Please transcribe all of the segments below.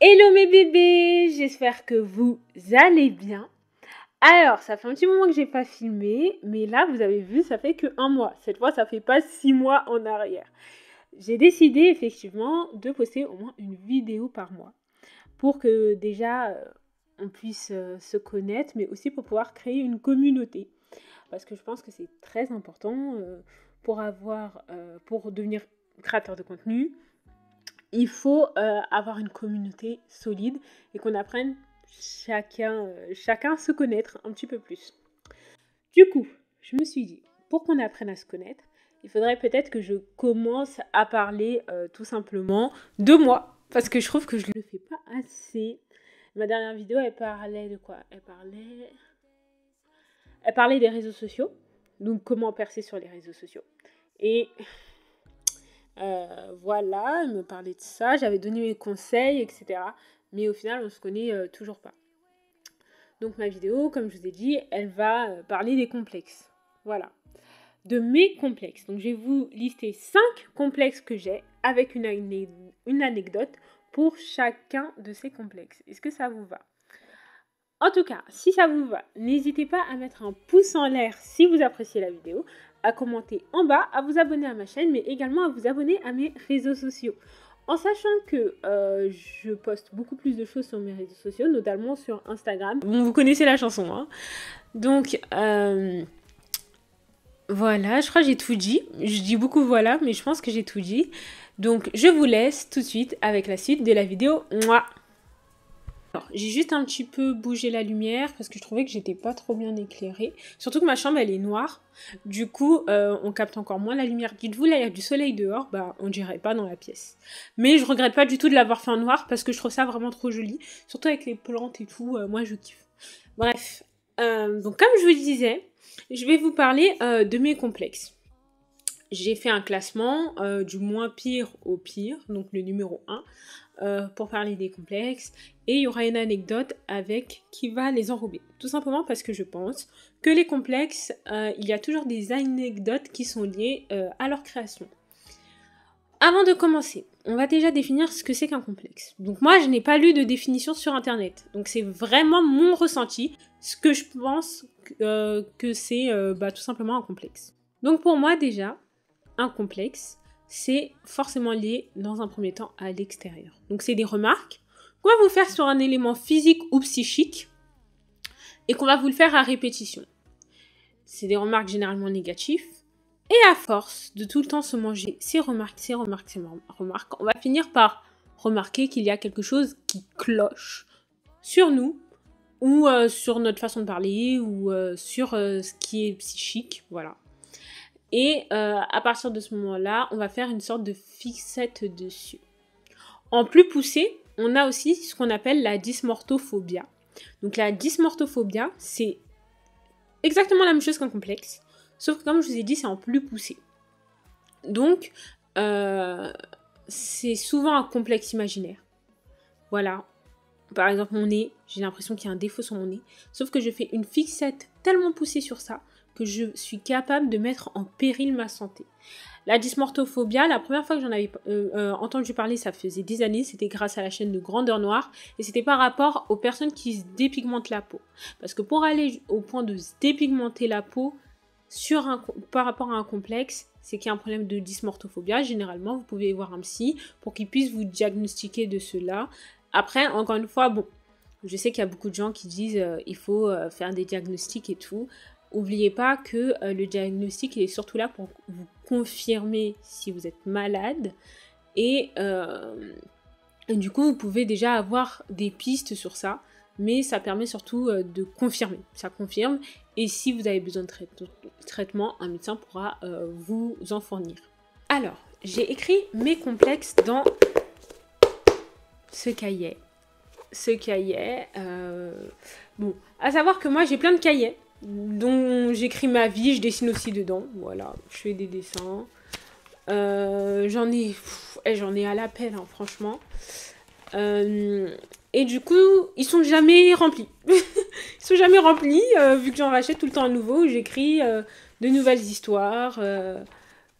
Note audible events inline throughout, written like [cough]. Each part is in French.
Hello mes bébés, j'espère que vous allez bien. Alors, ça fait un petit moment que j'ai pas filmé, mais là vous avez vu, ça fait que un mois. Cette fois, ça fait pas six mois en arrière. J'ai décidé effectivement de poster au moins une vidéo par mois pour que déjà euh, on puisse euh, se connaître, mais aussi pour pouvoir créer une communauté. Parce que je pense que c'est très important euh, pour avoir, pour devenir créateur de contenu, il faut euh, avoir une communauté solide et qu'on apprenne euh, chacun, à se connaître un petit peu plus. Du coup, je me suis dit, pour qu'on apprenne à se connaître, il faudrait peut-être que je commence à parler euh, tout simplement de moi, parce que je trouve que je ne le fais pas assez. Ma dernière vidéo, elle parlait de quoi Elle parlait... Elle parlait des réseaux sociaux, donc comment percer sur les réseaux sociaux. Et euh, voilà, elle me parlait de ça, j'avais donné mes conseils, etc. Mais au final, on se connaît euh, toujours pas. Donc ma vidéo, comme je vous ai dit, elle va euh, parler des complexes. Voilà. De mes complexes. Donc je vais vous lister 5 complexes que j'ai avec une, une anecdote pour chacun de ces complexes. Est-ce que ça vous va en tout cas, si ça vous va, n'hésitez pas à mettre un pouce en l'air si vous appréciez la vidéo, à commenter en bas, à vous abonner à ma chaîne, mais également à vous abonner à mes réseaux sociaux. En sachant que euh, je poste beaucoup plus de choses sur mes réseaux sociaux, notamment sur Instagram. Bon, vous connaissez la chanson, hein Donc, euh, voilà, je crois que j'ai tout dit. Je dis beaucoup voilà, mais je pense que j'ai tout dit. Donc, je vous laisse tout de suite avec la suite de la vidéo. moi j'ai juste un petit peu bougé la lumière parce que je trouvais que j'étais pas trop bien éclairée. Surtout que ma chambre elle est noire. Du coup, euh, on capte encore moins la lumière. Dites-vous, là il y a du soleil dehors, bah on dirait pas dans la pièce. Mais je regrette pas du tout de l'avoir fait en noir parce que je trouve ça vraiment trop joli. Surtout avec les plantes et tout, euh, moi je kiffe. Bref, euh, donc comme je vous disais, je vais vous parler de mes complexes. J'ai fait un classement du moins pire au pire, donc le numéro 1. Euh, pour parler des complexes et il y aura une anecdote avec qui va les enrober. Tout simplement parce que je pense que les complexes, euh, il y a toujours des anecdotes qui sont liées euh, à leur création. Avant de commencer, on va déjà définir ce que c'est qu'un complexe. Donc moi, je n'ai pas lu de définition sur Internet. Donc c'est vraiment mon ressenti, ce que je pense que, c'est bah, tout simplement un complexe. Donc pour moi déjà, un complexe, c'est forcément lié dans un premier temps à l'extérieur. Donc c'est des remarques qu'on va vous faire sur un élément physique ou psychique et qu'on va vous le faire à répétition. C'est des remarques généralement négatives. Et à force de tout le temps se manger ces remarques, ces remarques, ces remarques, on va finir par remarquer qu'il y a quelque chose qui cloche sur nous ou euh, sur notre façon de parler ou euh, sur euh, ce qui est psychique. Voilà. Et euh, à partir de ce moment-là, on va faire une sorte de fixette dessus. En plus poussé, on a aussi ce qu'on appelle la dysmortophobia. Donc la dysmorthophobia, c'est exactement la même chose qu'un complexe, sauf que comme je vous ai dit, c'est en plus poussé. Donc, euh, c'est souvent un complexe imaginaire. Voilà. Par exemple, mon nez, j'ai l'impression qu'il y a un défaut sur mon nez, sauf que je fais une fixette tellement poussée sur ça que je suis capable de mettre en péril ma santé. La dysmorphophobie, la première fois que j'en avais euh, euh, entendu parler, ça faisait des années, c'était grâce à la chaîne de Grandeur Noire, et c'était par rapport aux personnes qui se dépigmentent la peau. Parce que pour aller au point de se dépigmenter la peau par rapport à un complexe, c'est qu'il y a un problème de dysmorphophobie. Généralement, vous pouvez voir un psy pour qu'il puisse vous diagnostiquer de cela. Après, encore une fois, bon, je sais qu'il y a beaucoup de gens qui disent euh, il faut faire des diagnostics et tout. Oubliez pas que euh, le diagnostic est surtout là pour vous confirmer si vous êtes malade euh, et, du coup vous pouvez déjà avoir des pistes sur ça, mais ça permet surtout euh, de confirmer. Ça confirme et si vous avez besoin de traitement, un médecin pourra vous en fournir. Alors, j'ai écrit mes complexes dans ce cahier. Ce cahier. Bon, à savoir que moi j'ai plein de cahiers dont j'écris ma vie, je dessine aussi dedans. Voilà, je fais des dessins. Euh, j'en ai, eh, j'en ai à la peine, franchement. Euh, et du coup, ils sont jamais remplis. [laughs] ils sont jamais remplis, euh, vu que j'en rachète tout le temps à nouveau. J'écris de nouvelles histoires,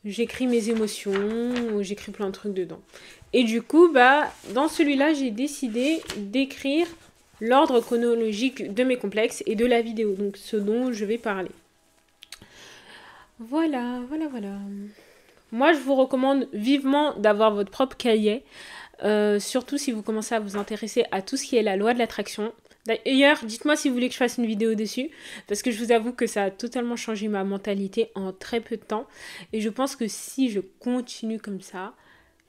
j'écris mes émotions, j'écris plein de trucs dedans. Et du coup, bah, dans celui-là, j'ai décidé d'écrire l'ordre chronologique de mes complexes et de la vidéo, donc ce dont je vais parler. Voilà, voilà, voilà. Moi, je vous recommande vivement d'avoir votre propre cahier, euh, surtout si vous commencez à vous intéresser à tout ce qui est la loi de l'attraction. D'ailleurs, dites-moi si vous voulez que je fasse une vidéo dessus, parce que je vous avoue que ça a totalement changé ma mentalité en très peu de temps. Et je pense que si je continue comme ça,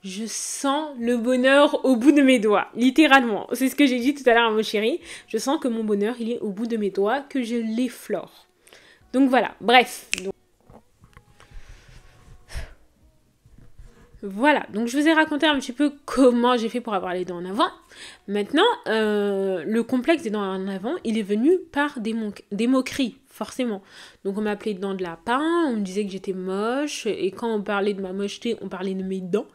je sens le bonheur au bout de mes doigts, littéralement. C'est ce que j'ai dit tout à l'heure à mon chéri. Je sens que mon bonheur, il est au bout de mes doigts, que je l'effleure. Donc voilà, bref. Voilà, donc je vous ai raconté un petit peu comment j'ai fait pour avoir les dents en avant. Maintenant, euh, le complexe des dents en avant, il est venu par des, moqueries, forcément. Donc on m'appelait dents de lapin, on me disait que j'étais moche, et quand on parlait de ma mocheté, on parlait de mes dents,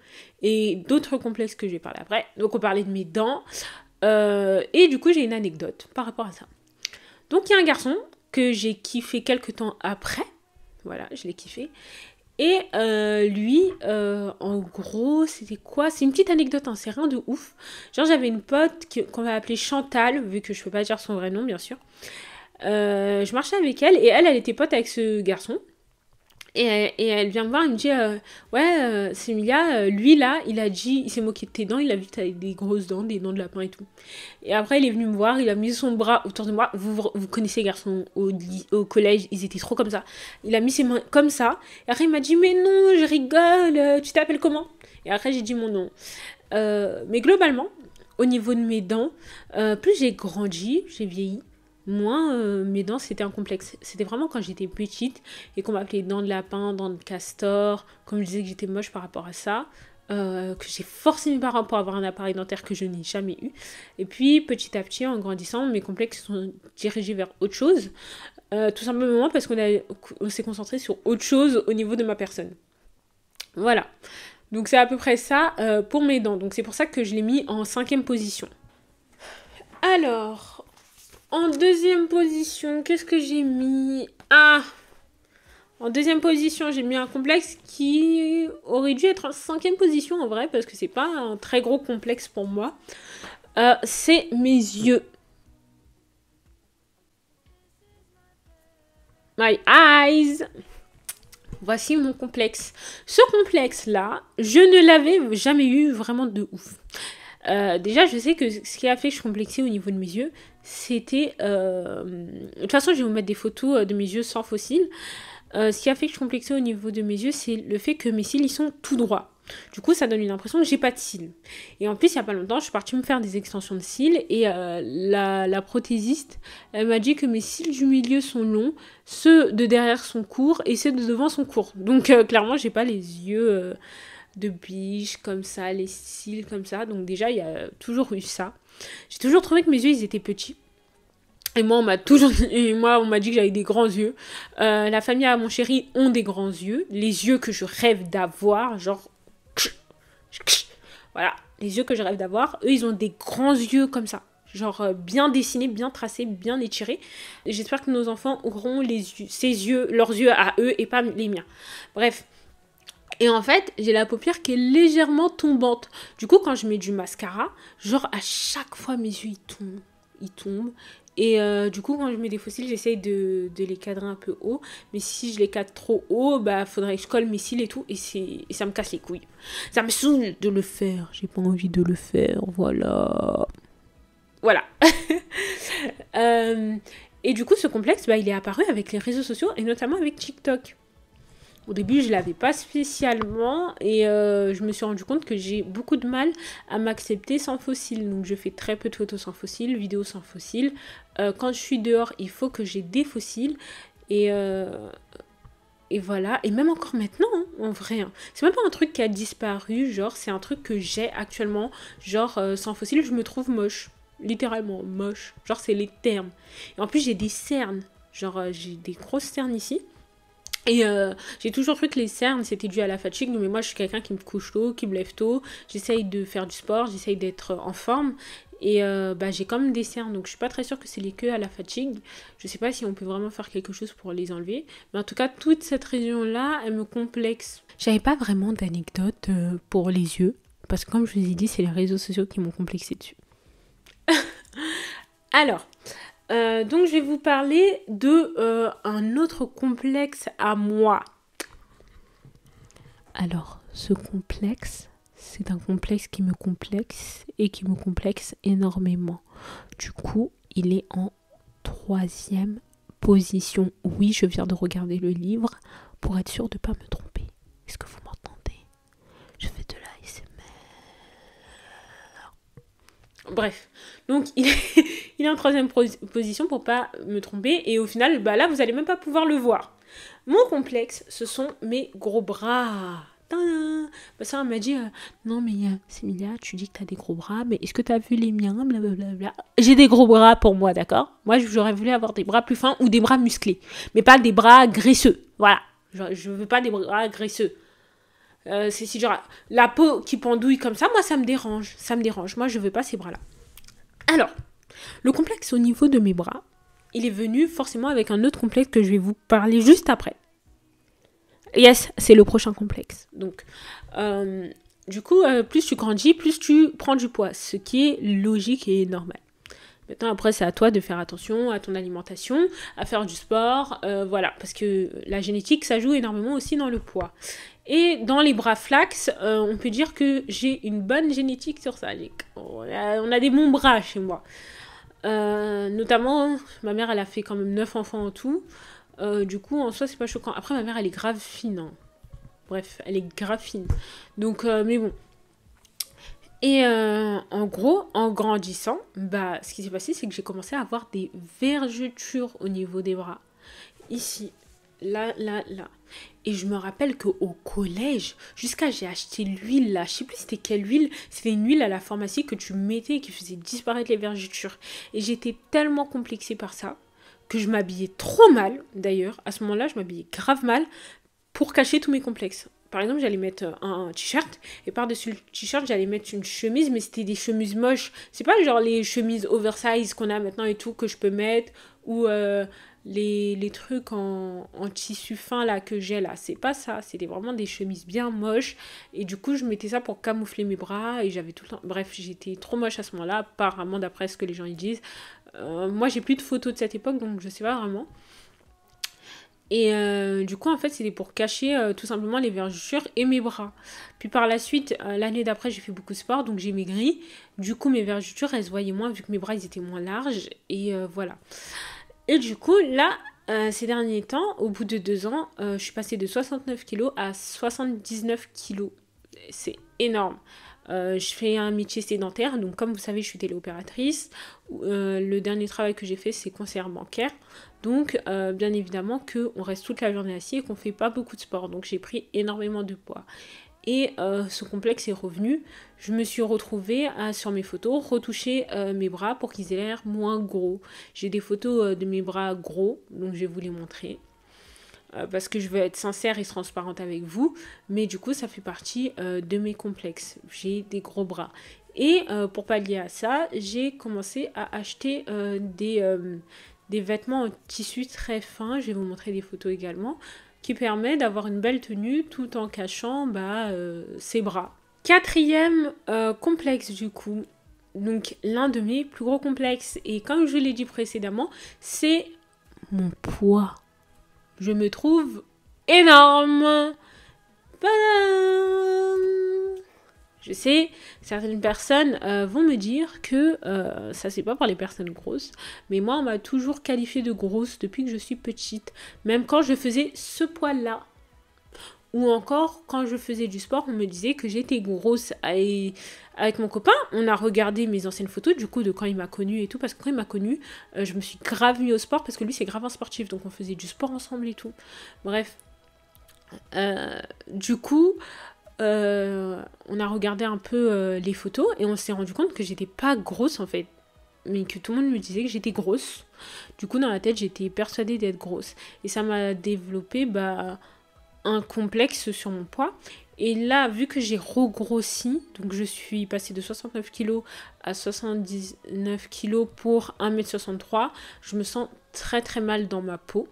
et d'autres complexes que j'ai parlé après. Donc on parlait de mes dents, euh, et du coup j'ai une anecdote par rapport à ça. Donc il y a un garçon que j'ai kiffé quelques temps après, voilà, je l'ai kiffé, et euh, lui, euh, en gros, c'était quoi C'est une petite anecdote, hein, c'est rien de ouf. Genre, j'avais une pote qu'on va appeler Chantal, vu que je peux pas dire son vrai nom, bien sûr. Euh, je marchais avec elle et elle, elle était pote avec ce garçon. Et elle, vient me voir, elle me dit euh, Ouais, c'est euh, euh, lui là, il a dit, il s'est moqué de tes dents, il a vu que t'avais des grosses dents, des dents de lapin et tout. Et après, il est venu me voir, il a mis son bras autour de moi. Vous, vous connaissez les garçons au, au collège, ils étaient trop comme ça. Il a mis ses mains comme ça. Et après, il m'a dit Mais non, je rigole, tu t'appelles comment Et après, j'ai dit mon nom. mais globalement, au niveau de mes dents, plus j'ai grandi, j'ai vieilli, moins euh, mes dents c'était un complexe. C'était vraiment quand j'étais petite et qu'on m'appelait dents de lapin, dents de castor, comme je disais que j'étais moche par rapport à ça. Euh, que j'ai forcé mes parents pour avoir un appareil dentaire que je n'ai jamais eu. Et puis petit à petit, en grandissant, mes complexes sont dirigés vers autre chose. Euh, tout simplement parce qu'on s'est concentré sur autre chose au niveau de ma personne. Voilà. Donc c'est à peu près ça pour mes dents. Donc c'est pour ça que je l'ai mis en cinquième position. Alors, en deuxième position, qu'est-ce que j'ai mis Ah En deuxième position, j'ai mis un complexe qui aurait dû être en cinquième position en vrai, parce que c'est pas un très gros complexe pour moi. Euh, c'est mes yeux. My eyes. Voici mon complexe. Ce complexe-là, je ne l'avais jamais eu vraiment de ouf. Euh, déjà, je sais que ce qui a fait que je complexais au niveau de mes yeux, c'était... Euh, de toute façon, je vais vous mettre des photos euh, de mes yeux sans fossiles. cils euh, ce qui a fait que je complexais au niveau de mes yeux, c'est le fait que mes cils, ils sont tout droits. Du coup, ça donne une impression que j'ai pas de cils. Et en plus, il y a pas longtemps, je suis partie me faire des extensions de cils et la, la, prothésiste, elle m'a dit que mes cils du milieu sont longs, ceux de derrière sont courts et ceux de devant sont courts. Donc, clairement clairement, j'ai pas les yeux de biche comme ça, les cils comme ça. Donc déjà, il y a toujours eu ça. J'ai toujours trouvé que mes yeux, ils étaient petits. Et moi, on m'a toujours [laughs] et moi, on m'a dit que j'avais des grands yeux. Euh, la famille à mon chéri ont des grands yeux. Les yeux que je rêve d'avoir, genre... Voilà, les yeux que je rêve d'avoir. Eux, ils ont des grands yeux comme ça genre euh, bien dessinés, bien tracés bien étirés, J'espère que nos enfants auront les yeux, yeux, leurs yeux à eux et pas les miens. Bref, et en fait, j'ai la paupière qui est légèrement tombante. Du coup, quand je mets du mascara, genre à chaque fois mes yeux ils tombent. Ils tombent. Et euh, du coup, quand je mets des fossiles, j'essaye de, de, les cadrer un peu haut. Mais si je les cadre trop haut, bah faudrait que je colle mes cils et tout. Et, c'est, ça me casse les couilles. Ça me saoule de le faire. J'ai pas envie de le faire. Voilà. Voilà. [laughs] Euh, et du coup, ce complexe, bah, il est apparu avec les réseaux sociaux et notamment avec TikTok. Au début, je l'avais pas spécialement et euh, je me suis rendu compte que j'ai beaucoup de mal à m'accepter sans fossiles. Donc, je fais très peu de photos sans fossiles, vidéos sans fossiles. Euh, quand je suis dehors, il faut que j'ai des fossiles et euh, et voilà, et même encore maintenant, hein, en vrai. Hein. C'est même pas un truc qui a disparu, genre, c'est un truc que j'ai actuellement. Genre, sans fossiles, je me trouve moche. Littéralement, moche. Genre, c'est les termes. Et en plus, j'ai des cernes. Genre, j'ai des grosses cernes ici. Et euh, j'ai toujours cru que les cernes, c'était dû à la fatigue. Mais moi, je suis quelqu'un qui me couche tôt, qui me lève tôt. J'essaye de faire du sport, j'essaye d'être en forme. Et euh, bah, j'ai quand même des cernes, donc je suis pas très sûre que c'est les queues à la fatigue. Je sais pas si on peut vraiment faire quelque chose pour les enlever. Mais en tout cas, toute cette région-là, elle me complexe. J'avais pas vraiment d'anecdote euh, pour les yeux. Parce que comme je vous ai dit, c'est les réseaux sociaux qui m'ont complexé dessus. [laughs] Alors, euh, donc je vais vous parler de euh, un autre complexe à moi. Alors, ce complexe, c'est un complexe qui me complexe et qui me complexe énormément. Du coup, il est en troisième position. Oui, je viens de regarder le livre pour être sûr de ne pas me tromper. Est-ce que vous m'entendez Je fais Bref, donc il est, [laughs] en troisième position pour pas me tromper et au final, bah là vous allez même pas pouvoir le voir. Mon complexe, ce sont mes gros bras. Bah, ça Ma m'a dit euh, Non, mais euh, tu dis que as des gros bras, mais est-ce que tu as vu les miens J'ai des gros bras pour moi, d'accord Moi, j'aurais voulu avoir des bras plus fins ou des bras musclés, mais pas des bras graisseux. Voilà, je, ne veux pas des bras graisseux. Euh, c'est si genre la peau qui pendouille comme ça, moi ça me dérange, ça me dérange. Moi je veux pas ces bras-là. Alors, le complexe au niveau de mes bras, il est venu forcément avec un autre complexe que je vais vous parler juste après. Yes, c'est le prochain complexe. Donc, euh, du coup, euh, plus tu grandis, plus tu prends du poids, ce qui est logique et normal. Maintenant, après, c'est à toi de faire attention à ton alimentation, à faire du sport, voilà, parce que la génétique, ça joue énormément aussi dans le poids. Et dans les bras flax, euh, on peut dire que j'ai une bonne génétique sur ça. On a, des bons bras chez moi. Euh, notamment, ma mère, elle a fait quand même 9 enfants en tout. Euh, du coup, en soi, c'est pas choquant. Après, ma mère, elle est grave fine. Hein. Bref, elle est grave fine. Donc, mais bon. Et en gros, en grandissant, bah, ce qui s'est passé, c'est que j'ai commencé à avoir des vergetures au niveau des bras. Ici, là, là, là. Et je me rappelle qu'au collège, jusqu'à j'ai acheté l'huile là, je sais plus c'était quelle huile, c'était une huile à la pharmacie que tu mettais qui faisait disparaître les vergetures. Et j'étais tellement complexée par ça que je m'habillais trop mal d'ailleurs. À ce moment-là, je m'habillais grave mal pour cacher tous mes complexes. Par exemple, j'allais mettre euh, un, t-shirt et par-dessus le t-shirt, j'allais mettre une chemise, mais c'était des chemises moches. C'est pas genre les chemises oversize qu'on a maintenant et tout que je peux mettre ou. Euh, les, trucs en, tissu fin là que j'ai là, c'est pas ça, c'était vraiment des chemises bien moches et du coup je mettais ça pour camoufler mes bras et j'avais tout le temps, bref j'étais trop moche à ce moment-là, apparemment d'après ce que les gens y disent. Euh, moi j'ai plus de photos de cette époque donc je sais pas vraiment. Et euh, du coup, en fait, c'était pour cacher euh, tout simplement les vergetures et mes bras. Puis par la suite, l'année d'après, j'ai fait beaucoup de sport, donc j'ai maigri. Du coup, mes vergetures, elles se voyaient moins vu que mes bras, ils étaient moins larges. Et voilà. Et du coup, là, euh, ces derniers temps, au bout de deux ans, euh, je suis passée de 69 kg à 79 kg. C'est énorme. Euh, je fais un métier sédentaire, donc comme vous savez, je suis téléopératrice. le dernier travail que j'ai fait, c'est conseillère bancaire. Donc, bien évidemment, qu'on reste toute la journée assis et qu'on ne fait pas beaucoup de sport. Donc, j'ai pris énormément de poids et ce euh, complexe est revenu. Je me suis retrouvée à, sur mes photos, retoucher euh, mes bras pour qu'ils aient l'air moins gros. J'ai des photos euh, de mes bras gros, donc je vais vous les montrer. Parce que je veux être sincère et transparente avec vous, mais du coup, ça fait partie de mes complexes. J'ai des gros bras. Et pour pallier à ça, j'ai commencé à acheter des, des vêtements en tissu très fin, je vais vous montrer des photos également, permet d'avoir une belle tenue tout en cachant bah, euh, ses bras. Quatrième euh, complexe du coup, donc l'un de mes plus gros complexes, et comme je l'ai dit précédemment, c'est mon poids. Je me trouve énorme. Je sais, certaines personnes euh, vont me dire que euh, ça c'est pas pour les personnes grosses, mais moi on m'a toujours qualifiée de grosse depuis que je suis petite. Même quand je faisais ce poids-là, ou encore quand je faisais du sport, on me disait que j'étais grosse. Et avec mon copain, on a regardé mes anciennes photos du coup de quand il m'a connue et tout, parce que quand il m'a connue, euh, je me suis grave mis au sport parce que lui c'est grave sportif, donc on faisait du sport ensemble et tout. Bref. du coup, euh, on a regardé un peu euh, les photos et on s'est rendu compte que j'étais pas grosse en fait, mais que tout le monde me disait que j'étais grosse. Du coup, dans la tête, j'étais persuadée d'être grosse et ça m'a développé bah, un complexe sur mon poids. Et là, vu que j'ai regrossi, donc je suis passée de 69 kg à 79 kg pour 1m63, je me sens très très mal dans ma peau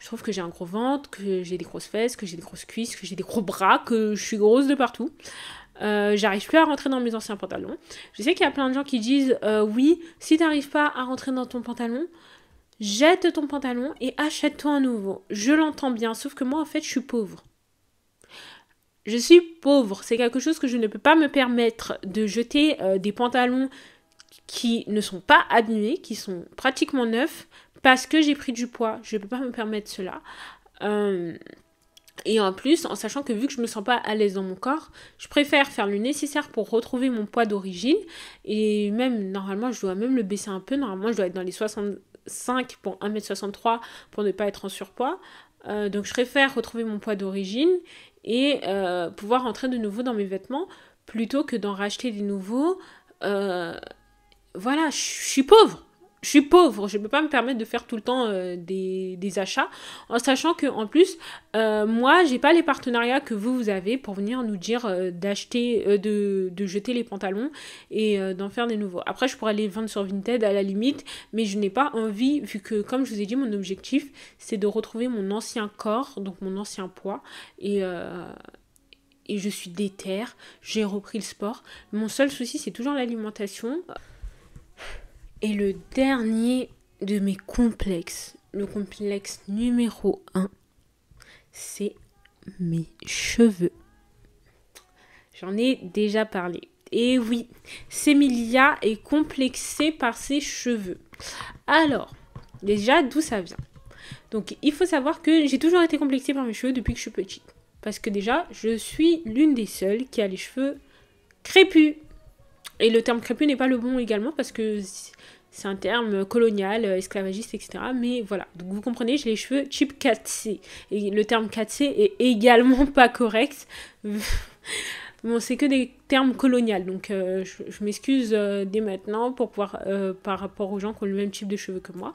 je trouve que j'ai un gros ventre, que j'ai des grosses fesses, que j'ai des grosses cuisses, que j'ai des gros bras, que je suis grosse de partout. Euh, j'arrive plus à rentrer dans mes anciens pantalons. Je sais qu'il y a plein de gens qui disent euh, oui, si t'arrives pas à rentrer dans ton pantalon, jette ton pantalon et achète-toi un nouveau. Je l'entends bien, sauf que moi en fait je suis pauvre. Je suis pauvre, c'est quelque chose que je ne peux pas me permettre de jeter euh, des pantalons qui ne sont pas abîmés, qui sont pratiquement neufs, parce que j'ai pris du poids, je ne peux pas me permettre cela. Euh, et en plus, en sachant que vu que je me sens pas à l'aise dans mon corps, je préfère faire le nécessaire pour retrouver mon poids d'origine. Et même, normalement, je dois même le baisser un peu. Normalement, je dois être dans les 65 pour 1m63 pour ne pas être en surpoids. Euh, donc, je préfère retrouver mon poids d'origine et euh, pouvoir entrer de nouveau dans mes vêtements plutôt que d'en racheter des nouveaux. voilà, je suis pauvre je suis pauvre, je ne peux pas me permettre de faire tout le temps euh, des, achats, en sachant que en plus, moi, euh, moi, j'ai pas les partenariats que vous, vous avez pour venir nous dire euh, d'acheter, de, jeter les pantalons et d'en faire des nouveaux. Après, je pourrais aller vendre sur Vinted à la limite, mais je n'ai pas envie, vu que, comme je vous ai dit, mon objectif, c'est de retrouver mon ancien corps, donc mon ancien poids, et et je suis déterre, j'ai repris le sport. Mon seul souci, c'est toujours l'alimentation. Et le dernier de mes complexes, le complexe numéro 1, c'est mes cheveux. J'en ai déjà parlé. Et oui, Sémilia est complexée par ses cheveux. Alors, déjà, d'où ça vient Donc, il faut savoir que j'ai toujours été complexée par mes cheveux depuis que je suis petite. Parce que déjà, je suis l'une des seules qui a les cheveux crépus. Et le terme crépus n'est pas le bon également parce que c'est un terme colonial, euh, esclavagiste, etc. Mais voilà, donc vous comprenez, j'ai les cheveux chip 4C. Et le terme 4C est également [laughs] pas correct. [laughs] bon, c'est que des termes coloniales. donc euh, je, m'excuse euh, dès maintenant pour par rapport aux gens qui ont le même type de cheveux que moi.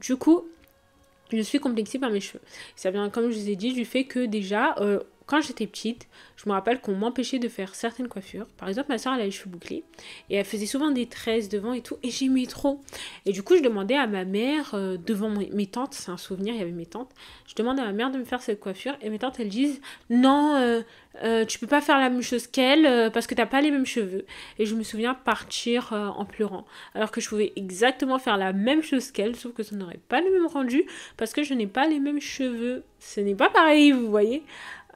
du coup, je suis complexée par mes cheveux. Ça vient, comme je vous ai dit, du fait que déjà, quand j'étais petite, je me rappelle qu'on m'empêchait de faire certaines coiffures. Par exemple, ma soeur, elle a les cheveux bouclés et elle faisait souvent des tresses devant et tout, et j'aimais trop. Et du coup, je demandais à ma mère, euh, devant mes tantes, c'est un souvenir, il y avait mes tantes, je demandais à ma mère de me faire cette coiffure et mes tantes, elles disent Non, euh, euh, tu peux pas faire la même chose qu'elle parce que t'as pas les mêmes cheveux. Et je me souviens partir en pleurant, alors que je pouvais exactement faire la même chose qu'elle, sauf que ça n'aurait pas le même rendu parce que je n'ai pas les mêmes cheveux. Ce n'est pas pareil, vous voyez.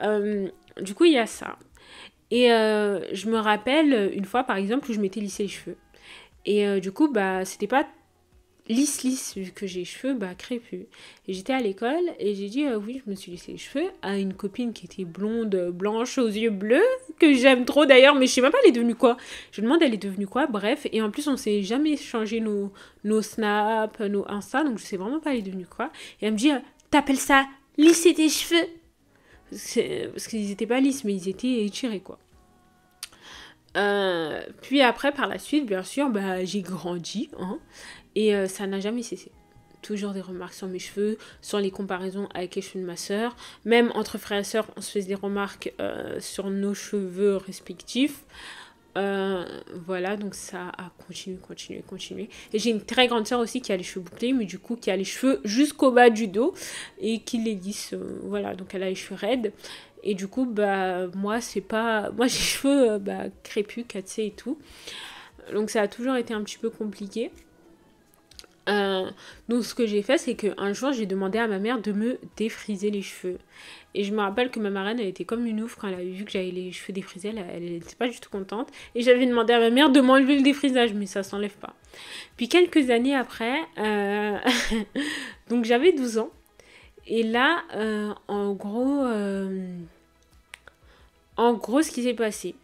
Euh, du coup, il y a ça. Et euh, je me rappelle une fois, par exemple, où je m'étais lissé les cheveux. Et euh, du coup, bah, c'était pas lisse lisse, vu que j'ai les cheveux bah, crépus. Et j'étais à l'école et j'ai dit, oui, je me suis lissé les cheveux à une copine qui était blonde, blanche, aux yeux bleus, que j'aime trop d'ailleurs, mais je sais même pas, elle est devenue quoi. Je demande, elle est devenue quoi, bref. Et en plus, on s'est jamais changé nos, nos snaps, nos insta, donc je sais vraiment pas, elle est devenue quoi. Et elle me dit, t'appelles ça lisser tes cheveux parce qu'ils n'étaient pas lisses, mais ils étaient étirés, quoi. Euh, puis après, par la suite, bien sûr, bah, j'ai grandi, hein, et euh, ça n'a jamais cessé. Toujours des remarques sur mes cheveux, sur les comparaisons avec les cheveux de ma soeur. Même entre frères et soeurs on se faisait des remarques euh, sur nos cheveux respectifs. Euh, voilà, donc ça a continué, continué, continué. Et j'ai une très grande soeur aussi qui a les cheveux bouclés, mais du coup qui a les cheveux jusqu'au bas du dos et qui les lisse. Euh, voilà, donc elle a les cheveux raides. Et du coup, bah, moi, c'est pas. Moi, [laughs] j'ai les cheveux euh, bah, crépus, cassés et tout. Donc ça a toujours été un petit peu compliqué. donc ce que j'ai fait, c'est qu'un jour, j'ai demandé à ma mère de me défriser les cheveux. Et je me rappelle que ma marraine, elle était comme une ouf quand hein. elle a vu que j'avais les cheveux défrisés. Elle n'était pas du tout contente. Et j'avais demandé à ma mère de m'enlever le défrisage, mais ça s'enlève pas. Puis quelques années après, euh, [laughs] donc j'avais 12 ans. Et là, euh, en gros, euh, en gros, ce qui s'est passé,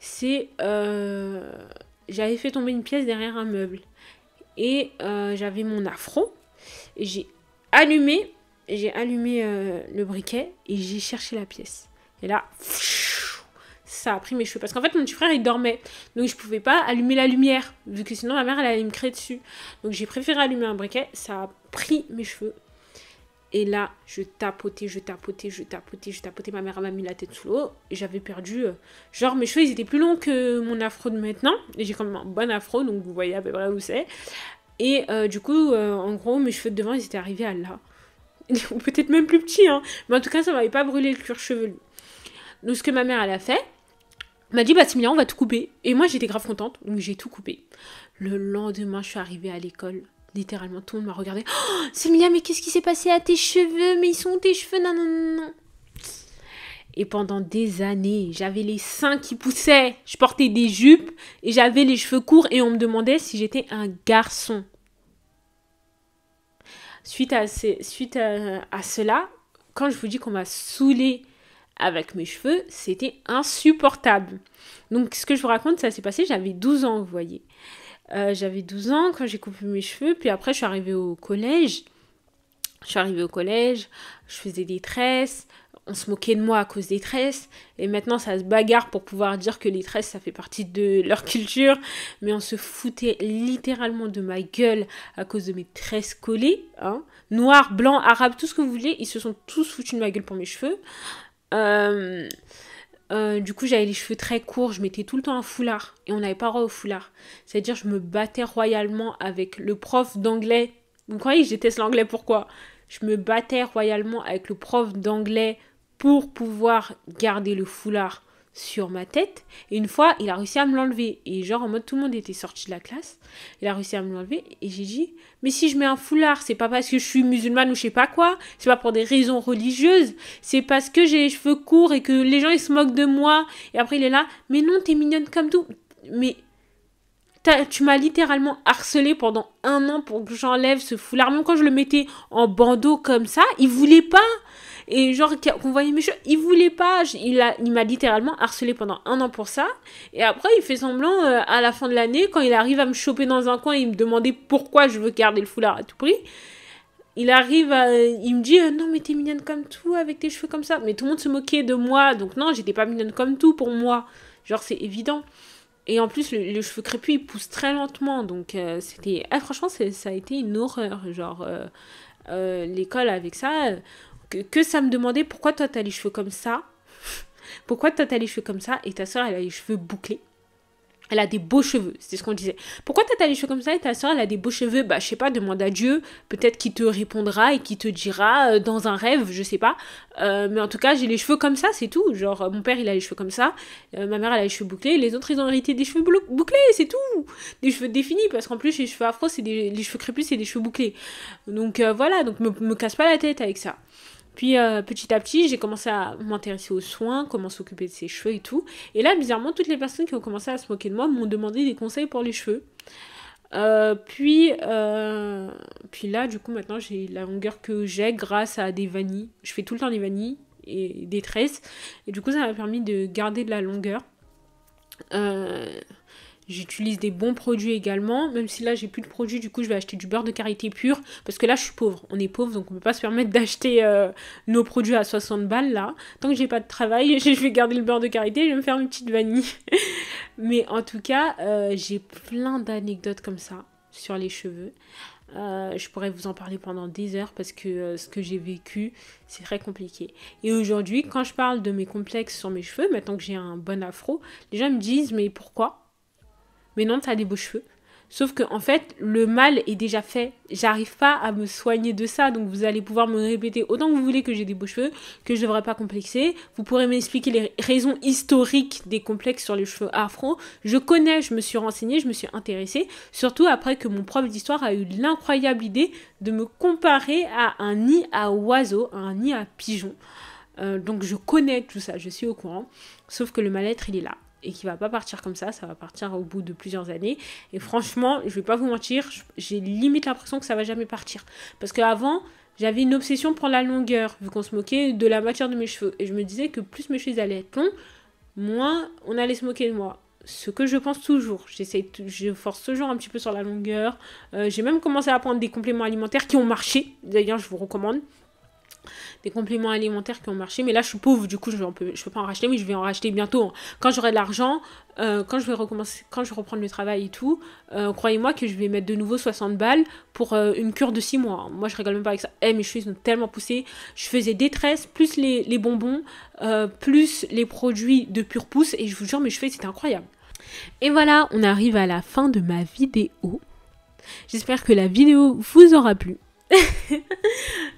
c'est j'avais fait tomber une pièce derrière un meuble. Et j'avais mon afro. Et j'ai allumé j'ai allumé euh, le briquet et j'ai cherché la pièce. Et là, ça a pris mes cheveux. Parce qu'en fait, mon petit frère, il dormait. Donc, je pouvais pas allumer la lumière. Vu que sinon, ma mère, elle allait me créer dessus. Donc, j'ai préféré allumer un briquet. Ça a pris mes cheveux. Et là, je tapotais, je tapotais, je tapotais, je tapotais. Ma mère m'a mis la tête sous l'eau. Et J'avais perdu. Euh, genre, mes cheveux, ils étaient plus longs que mon afro de maintenant. Et j'ai quand même un bon afro, donc vous voyez à peu près où c'est. Et euh, du coup, en gros, mes cheveux de devant, ils étaient arrivés à là ou peut-être même plus petit, hein. mais en tout cas, ça m'avait pas brûlé le cuir chevelu. Donc, ce que ma mère, elle a fait, m'a dit, bah, c'est on va tout couper. Et moi, j'étais grave contente, donc j'ai tout coupé. Le lendemain, je suis arrivée à l'école. Littéralement, tout le monde m'a regardé. Oh, Similia, mais qu'est-ce qui s'est passé à tes cheveux Mais ils sont tes cheveux Non, non, non, non. Et pendant des années, j'avais les seins qui poussaient. Je portais des jupes et j'avais les cheveux courts et on me demandait si j'étais un garçon suite à, suite à, cela, quand je vous dis qu'on m'a saoulée avec mes cheveux, c'était insupportable. Donc ce que je vous raconte, ça s'est passé, j'avais 12 ans, vous voyez. Euh, j'avais 12 ans quand j'ai coupé mes cheveux, puis après je suis arrivée au collège. Je suis arrivée au collège, je faisais des tresses, on se moquait de moi à cause des tresses, et maintenant ça se bagarre pour pouvoir dire que les tresses ça fait partie de leur culture, mais on se foutait littéralement de ma gueule à cause de mes tresses collées, hein. noir, blanc, arabe, tout ce que vous voulez, ils se sont tous foutus de ma gueule pour mes cheveux. Euh, euh, du coup, j'avais les cheveux très courts, je mettais tout le temps un foulard et on n'avait pas droit au foulard. C'est-à-dire, je me battais royalement avec le prof d'anglais. Vous croyez que j'étais l'anglais pourquoi Je me battais royalement avec le prof d'anglais pour pouvoir garder le foulard sur ma tête. Et une fois, il a réussi à me l'enlever. Et genre, en mode, tout le monde était sorti de la classe. Il a réussi à me l'enlever. Et j'ai dit, mais si je mets un foulard, c'est pas parce que je suis musulmane ou je sais pas quoi. C'est pas pour des raisons religieuses. C'est parce que j'ai les cheveux courts et que les gens, ils se moquent de moi. Et après, il est là, mais non, t'es mignonne comme tout. Mais tu m'as littéralement harcelé pendant un an pour que j'enlève ce foulard. Même quand je le mettais en bandeau comme ça, il voulait pas et genre qu'on voyait mes cheveux... Il voulait pas, il a, il m'a littéralement harcelé pendant un an pour ça. Et après, il fait semblant euh, à la fin de l'année, quand il arrive à me choper dans un coin et me demander pourquoi je veux garder le foulard à tout prix. Il arrive, à, il me dit euh, non mais t'es mignonne comme tout avec tes cheveux comme ça. Mais tout le monde se moquait de moi, donc non j'étais pas mignonne comme tout pour moi. Genre c'est évident. Et en plus, le, cheveu crépus, il pousse très lentement. Donc, euh, c'était. Ah, franchement, ça a été une horreur. Genre, l'école avec ça, que, que ça me demandait pourquoi toi t'as les cheveux comme ça, [laughs] pourquoi toi t'as les cheveux comme ça et ta soeur elle a les cheveux bouclés. Elle a des beaux cheveux, c'est ce qu'on disait. Pourquoi t'as les cheveux comme ça et ta soeur elle a des beaux cheveux Bah je sais pas, demande à Dieu, peut-être qu'il te répondra et qu'il te dira euh, dans un rêve, je sais pas. Euh, mais en tout cas j'ai les cheveux comme ça, c'est tout. Genre mon père il a les cheveux comme ça, euh, ma mère elle a les cheveux bouclés, les autres ils ont hérité des cheveux bouclés, c'est tout. Des cheveux définis parce qu'en plus les cheveux afro c'est des les cheveux crépus c'est des cheveux bouclés. Donc voilà, donc me, me casse pas la tête avec ça. Puis euh, petit à petit, j'ai commencé à m'intéresser aux soins, comment s'occuper de ses cheveux et tout. Et là, bizarrement, toutes les personnes qui ont commencé à se moquer de moi m'ont demandé des conseils pour les cheveux. Euh, puis, euh, puis là, du coup, maintenant, j'ai la longueur que j'ai grâce à des vanilles. Je fais tout le temps des vanilles et des tresses. Et du coup, ça m'a permis de garder de la longueur. Euh, J'utilise des bons produits également, même si là j'ai plus de produits, du coup je vais acheter du beurre de karité pur, parce que là je suis pauvre, on est pauvre, donc on peut pas se permettre d'acheter euh, nos produits à 60 balles là. Tant que j'ai pas de travail, [laughs] je vais garder le beurre de karité, je vais me faire une petite vanille. [laughs] Mais en tout cas, euh, j'ai plein d'anecdotes comme ça sur les cheveux. Euh, je pourrais vous en parler pendant des heures parce que ce que j'ai vécu, c'est très compliqué. Et aujourd'hui, quand je parle de mes complexes sur mes cheveux, maintenant que j'ai un bon afro, les gens me disent mais pourquoi mais non, t'as des beaux cheveux. Sauf que en fait, le mal est déjà fait. J'arrive pas à me soigner de ça. Donc vous allez pouvoir me répéter autant que vous voulez que j'ai des beaux cheveux, que je devrais pas complexer. Vous pourrez m'expliquer les raisons historiques des complexes sur les cheveux afro. Je connais, je me suis renseignée, je me suis intéressée, surtout après que mon prof d'histoire a eu l'incroyable idée de me comparer à un nid à oiseau, à un nid à pigeon. Euh, donc je connais tout ça, je suis au courant. Sauf que le mal-être, il est là et qui va pas partir comme ça, ça va partir au bout de plusieurs années. Et franchement, je vais pas vous mentir, j'ai limite l'impression que ça va jamais partir. Parce qu'avant, j'avais une obsession pour la longueur, vu qu'on se moquait de la matière de mes cheveux. Et je me disais que plus mes cheveux allaient être longs, moins on allait se moquer de moi. Ce que je pense toujours. J'essaie, je force toujours un petit peu sur la longueur. Euh, j'ai même commencé à prendre des compléments alimentaires qui ont marché. D'ailleurs, je vous recommande des compléments alimentaires qui ont marché. Mais là, je suis pauvre, du coup, je peux, peux pas en racheter, mais je vais en racheter bientôt. Hein. Quand j'aurai de l'argent, euh, quand je vais recommencer, quand je vais reprendre le travail et tout, euh, croyez-moi que je vais mettre de nouveau 60 balles pour euh, une cure de 6 mois. Hein. Moi, je rigole même pas avec ça. Eh, mes cheveux sont tellement poussés. Je faisais des tresses, plus les, bonbons, plus les produits de pure pousse. Et je vous jure, mes cheveux, c'était incroyable. Et voilà, on arrive à la fin de ma vidéo. J'espère que la vidéo vous aura plu. [laughs]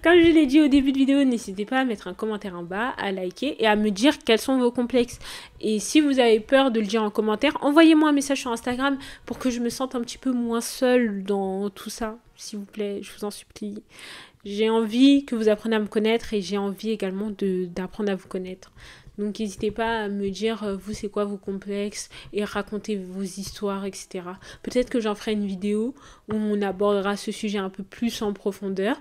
Comme je l'ai dit au début de vidéo, n'hésitez pas à mettre un commentaire en bas, à liker et à me dire quels sont vos complexes. Et si vous avez peur de le dire en commentaire, envoyez-moi un message sur Instagram pour que je me sente un petit peu moins seule dans tout ça. S'il vous plaît, je vous en supplie. J'ai envie que vous appreniez à me connaître et j'ai envie également d'apprendre à vous connaître. Donc n'hésitez pas à me dire euh, vous c'est quoi vos complexes et racontez vos histoires, etc. Peut-être que j'en ferai une vidéo où on abordera ce sujet un peu plus en profondeur.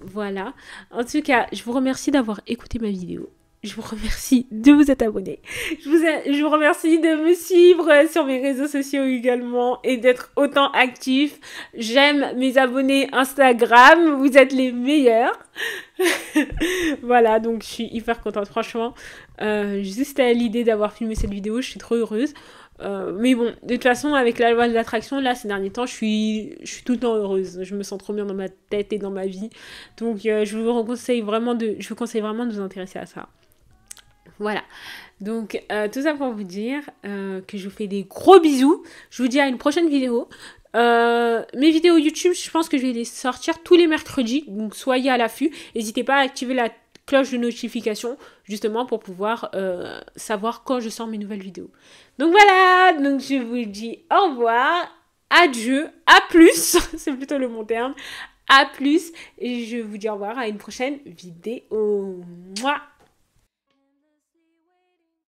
Voilà. En tout cas, je vous remercie d'avoir écouté ma vidéo. Je vous remercie de vous être abonné. Je vous, je vous remercie de me suivre sur mes réseaux sociaux également et d'être autant actif. J'aime mes abonnés Instagram. Vous êtes les meilleurs. [laughs] voilà, donc je suis hyper contente. Franchement, euh, juste à l'idée d'avoir filmé cette vidéo, je suis trop heureuse. Euh, mais bon, de toute façon, avec la loi de l'attraction, là, ces derniers temps, je suis, je suis tout le temps heureuse. Je me sens trop bien dans ma tête et dans ma vie. Donc, euh, je, vous conseille vraiment de, je vous conseille vraiment de vous intéresser à ça. Voilà. Donc, euh, tout ça pour vous dire que je vous fais des gros bisous. Je vous dis à une prochaine vidéo. mes vidéos YouTube, je pense que je vais les sortir tous les mercredis, donc soyez à l'affût. N'hésitez pas à activer la cloche de notification justement pour pouvoir euh, savoir quand je sors mes nouvelles vidéos. Donc voilà, donc je vous dis au revoir, adieu, à plus, [laughs] c'est plutôt le bon terme, à plus et je vous dis au revoir à une prochaine vidéo.